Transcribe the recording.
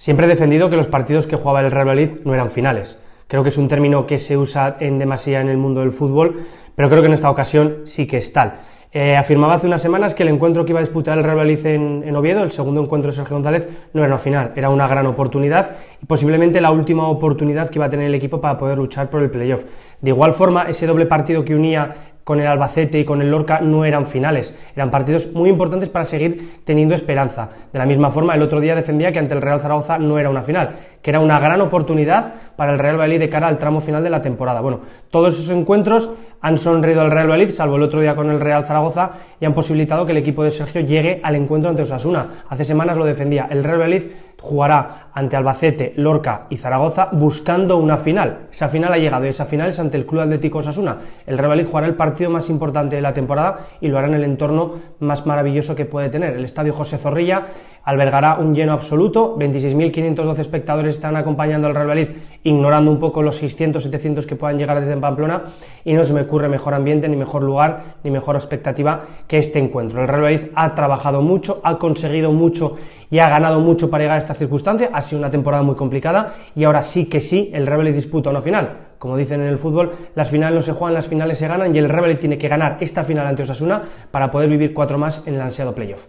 Siempre he defendido que los partidos que jugaba el Real Valladolid no eran finales. Creo que es un término que se usa en demasía en el mundo del fútbol, pero creo que en esta ocasión sí que es tal. Eh, afirmaba hace unas semanas que el encuentro que iba a disputar el Real Valladolid en, en, Oviedo, el segundo encuentro de Sergio González, no era una final, era una gran oportunidad y posiblemente la última oportunidad que iba a tener el equipo para poder luchar por el playoff. De igual forma, ese doble partido que unía con el Albacete y con el Lorca no eran finales, eran partidos muy importantes para seguir teniendo esperanza. De la misma forma, el otro día defendía que ante el Real Zaragoza no era una final, que era una gran oportunidad para el Real Valladolid de cara al tramo final de la temporada. Bueno, todos esos encuentros han sonreído al Real Valladolid, salvo el otro día con el Real Zaragoza, y han posibilitado que el equipo de Sergio llegue al encuentro ante Osasuna. Hace semanas lo defendía, el Real Valladolid jugará ante Albacete, Lorca y Zaragoza buscando una final. Esa final ha llegado y esa final es ante el Club Atlético Osasuna. El Real jugará el partido más importante de la temporada y lo hará en el entorno más maravilloso que puede tener. El Estadio José Zorrilla albergará un lleno absoluto, 26.512 espectadores están acompañando al Real Madrid, ignorando un poco los 600, 700 que puedan llegar desde Pamplona y no se me ocurre mejor ambiente, ni mejor lugar, ni mejor expectativa que este encuentro. El Real Madrid ha trabajado mucho, ha conseguido mucho y ha ganado mucho para llegar a esta circunstancia, ha sido una temporada muy complicada y ahora sí que sí, el Real Madrid disputa una final como dicen en el fútbol, las finales no se juegan, las finales se ganan y el Real tiene que ganar esta final ante Osasuna para poder vivir cuatro más en el ansiado playoff.